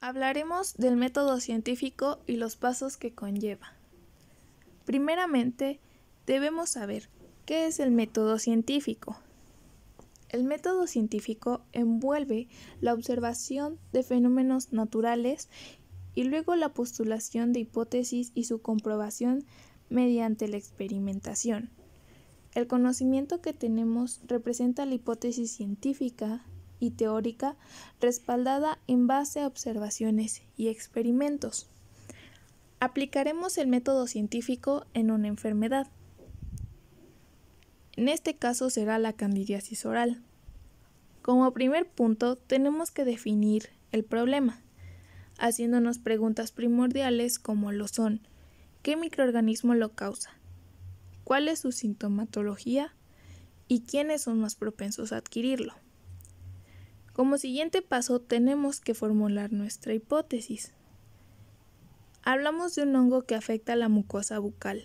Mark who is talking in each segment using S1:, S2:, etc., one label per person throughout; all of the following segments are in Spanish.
S1: Hablaremos del método científico y los pasos que conlleva. Primeramente, debemos saber qué es el método científico. El método científico envuelve la observación de fenómenos naturales y luego la postulación de hipótesis y su comprobación mediante la experimentación. El conocimiento que tenemos representa la hipótesis científica, y teórica respaldada en base a observaciones y experimentos. Aplicaremos el método científico en una enfermedad. En este caso será la candidiasis oral. Como primer punto, tenemos que definir el problema, haciéndonos preguntas primordiales como lo son ¿qué microorganismo lo causa? ¿Cuál es su sintomatología? ¿Y quiénes son más propensos a adquirirlo? Como siguiente paso tenemos que formular nuestra hipótesis. Hablamos de un hongo que afecta la mucosa bucal,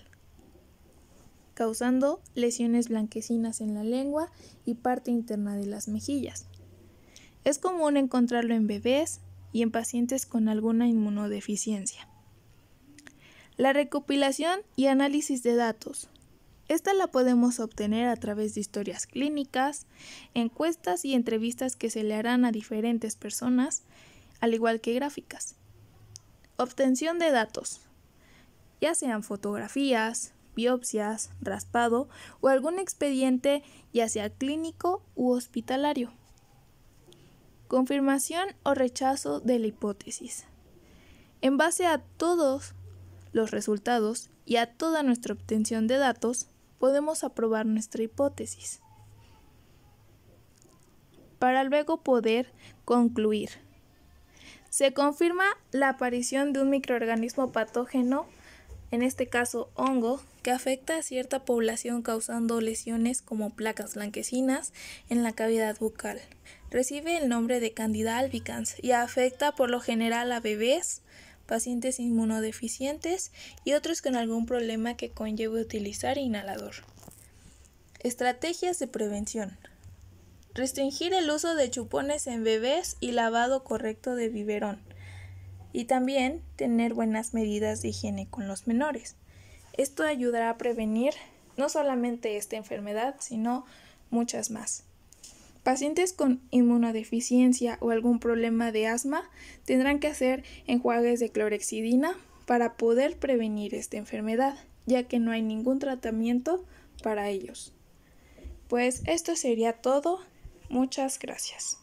S1: causando lesiones blanquecinas en la lengua y parte interna de las mejillas. Es común encontrarlo en bebés y en pacientes con alguna inmunodeficiencia. La recopilación y análisis de datos esta la podemos obtener a través de historias clínicas, encuestas y entrevistas que se le harán a diferentes personas, al igual que gráficas. Obtención de datos, ya sean fotografías, biopsias, raspado o algún expediente ya sea clínico u hospitalario. Confirmación o rechazo de la hipótesis. En base a todos los resultados y a toda nuestra obtención de datos, podemos aprobar nuestra hipótesis, para luego poder concluir. Se confirma la aparición de un microorganismo patógeno, en este caso hongo, que afecta a cierta población causando lesiones como placas blanquecinas en la cavidad bucal. Recibe el nombre de Candida albicans y afecta por lo general a bebés, pacientes inmunodeficientes y otros con algún problema que conlleve utilizar inhalador. Estrategias de prevención. Restringir el uso de chupones en bebés y lavado correcto de biberón. Y también tener buenas medidas de higiene con los menores. Esto ayudará a prevenir no solamente esta enfermedad, sino muchas más. Pacientes con inmunodeficiencia o algún problema de asma tendrán que hacer enjuagues de clorexidina para poder prevenir esta enfermedad, ya que no hay ningún tratamiento para ellos. Pues esto sería todo. Muchas gracias.